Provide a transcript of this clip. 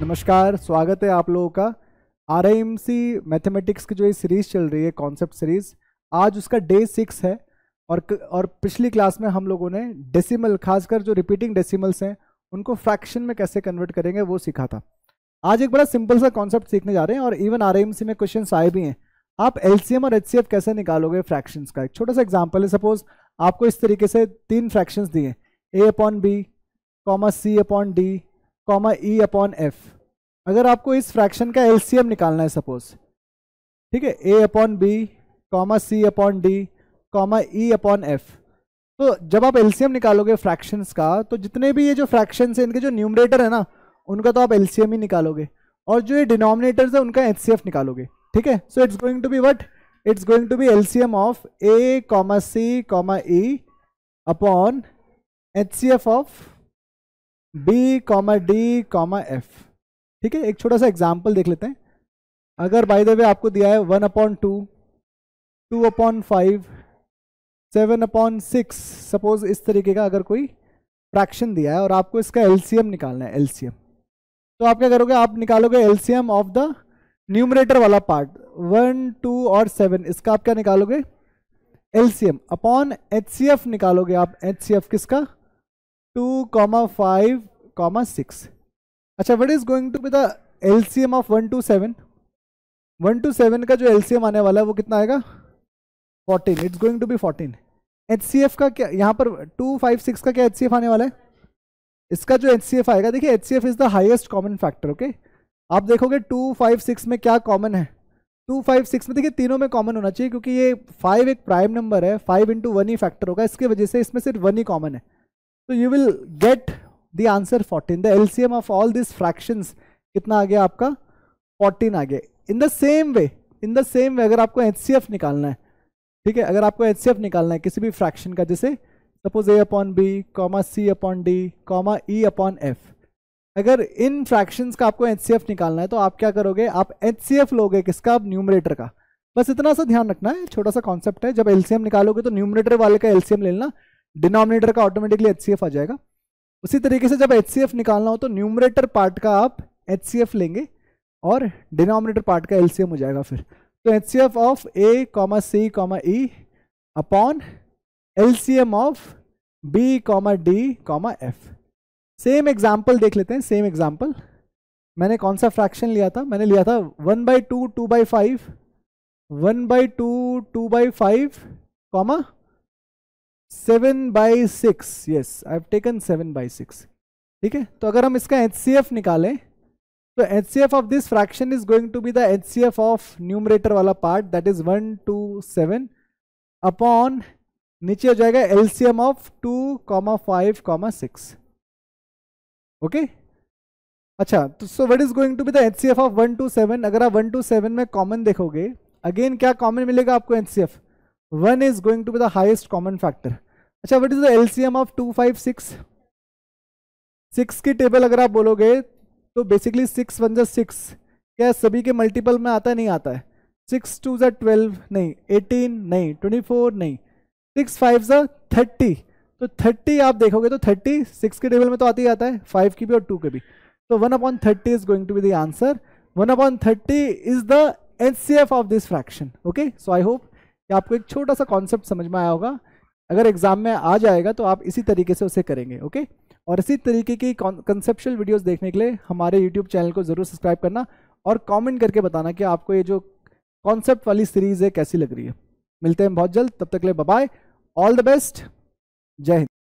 नमस्कार स्वागत है आप लोगों का R I M C mathematics की जो ये सीरीज़ चल रही है कॉन्सेप्ट सीरीज़ आज उसका डे सिक्स है और और पिछली क्लास में हम लोगों ने डेसिमल खासकर जो रिपीटिंग डेसिमल्स हैं उनको फ्रैक्शन में कैसे कन्वर्ट करेंगे वो सीखा था आज एक बड़ा सिंपल सा कॉन्सेप्ट सीखने जा रहे हैं और इवन आर में क्वेश्चन आए भी हैं आप एल और एच कैसे निकालोगे फ्रैक्शन का एक छोटा सा एग्जाम्पल है सपोज आपको इस तरीके से तीन फ्रैक्शन दिए A upon B commas C upon D comma E upon F अगर आपको इस फ्रैक्शन का एलसीएम निकालना है सपोज ठीक है A upon B comma C upon D comma E upon F तो जब आप एलसीएम निकालोगे फ्रैक्शंस का तो जितने भी ये जो फ्रैक्शन है इनके जो न्यूमरेटर है ना उनका तो आप एलसीएम ही निकालोगे और जो ये डिनोमिनेटर्स है उनका एच निकालोगे ठीक है so it's going to be what it's going to be LCM of A comma C comma E upon H of B comma D comma F ठीक है एक छोटा सा एग्जाम्पल देख लेते हैं अगर बाय द वे आपको दिया है one upon two two upon five seven upon six suppose इस तरीके का अगर कोई फ्रैक्शन दिया है और आपको इसका एलसीएम निकालना है एलसीएम तो आप क्या करोगे आप निकालोगे एलसीएम ऑफ द न्यूमरेटर वाला पार्ट वन टू और सेवन इसका आप क्या निकालोगे एलसीएम अपॉन एच निकालोगे आप एच किसका two comma five comma six अच्छा what is going to be the LCM of one two seven one two seven का जो एलसीएम आने वाला है वो कितना आएगा fourteen it's going to be fourteen H C F का क्या यहाँ पर टू फाइव सिक्स का क्या एच सी एफ आने वाला है इसका जो एच सी एफ आएगा देखिए H C F is the highest common factor okay आप देखोगे टू फाइव सिक्स में क्या कॉमन है टू फाइव सिक्स में देखिए तीनों में कॉमन होना चाहिए क्योंकि ये फाइव एक प्राइम नंबर है फाइव इंटू वन ही फैक्टर होगा इसके वजह से इसमें सिर्फ वन ही कॉमन है तो you will get the answer 14 the LCM of all this fractions कितना आ गया आपका 14 आ गया in the same way in the same way अगर आपको एच निकालना है ठीक है अगर आपको एच निकालना है किसी भी फ्रैक्शन का जैसे suppose A upon B comma C upon D comma E upon F अगर इन फ्रैक्शंस का आपको एच निकालना है तो आप क्या करोगे आप एच लोगे किसका आप न्यूमरेटर का बस इतना सा ध्यान रखना है छोटा सा कॉन्सेप्ट है जब एलसीएम निकालोगे तो न्यूमरेटर वाले का एलसीएम ले लेना डिनोमिनेटर का ऑटोमेटिकली एच आ जाएगा उसी तरीके से जब एच निकालना हो तो न्यूमरेटर पार्ट का आप एच लेंगे और डिनोमिनेटर पार्ट का एल हो जाएगा फिर तो H C F of A comma C comma E upon L C M of B comma D comma F same example देख लेते हैं सेम एग्जाम्पल मैंने कौन सा फ्रैक्शन लिया था मैंने लिया था one by two two by five one by two two by five comma seven by six yes I have taken seven by six ठीक है तो अगर हम इसका एच सी एफ निकालें तो H C F of this fraction is going to be the H C F of numerator वाला part that is one two seven upon नीचे हो जाएगा LCM of two comma five comma six okay अच्छा तो so what is going to be the H ऑफ one two seven अगर आप one two seven में कॉमन देखोगे अगेन क्या कॉमन मिलेगा आपको H one is going to be the highest common factor अच्छा what is the LCM of two five six six की टेबल अगर आप बोलोगे तो बेसिकली सिक्स वन जो सिक्स क्या सभी के मल्टीपल में आता है नहीं आता है सिक्स टू जो ट्वेल्व नहीं एटीन नहीं ट्वेंटी फोर नहीं सिक्स फाइव जो थर्टी तो थर्टी आप देखोगे तो थर्टी सिक्स के टेबल में तो आती ही आता है फाइव की भी और टू के भी तो one upon thirty is going to be the answer one upon thirty is the H C F of this fraction okay so I hope कि आपको एक छोटा सा कॉन्सेप्ट समझ में आया होगा अगर एग्जाम में आ जाएगा तो आप इसी तरीके से उसे करेंगे ओके और इसी तरीके की कंसेप्शल वीडियोस देखने के लिए हमारे यूट्यूब चैनल को ज़रूर सब्सक्राइब करना और कमेंट करके बताना कि आपको ये जो कॉन्सेप्ट वाली सीरीज़ है कैसी लग रही है मिलते हैं बहुत जल्द तब तक ले बाय ऑल द बेस्ट जय हिंद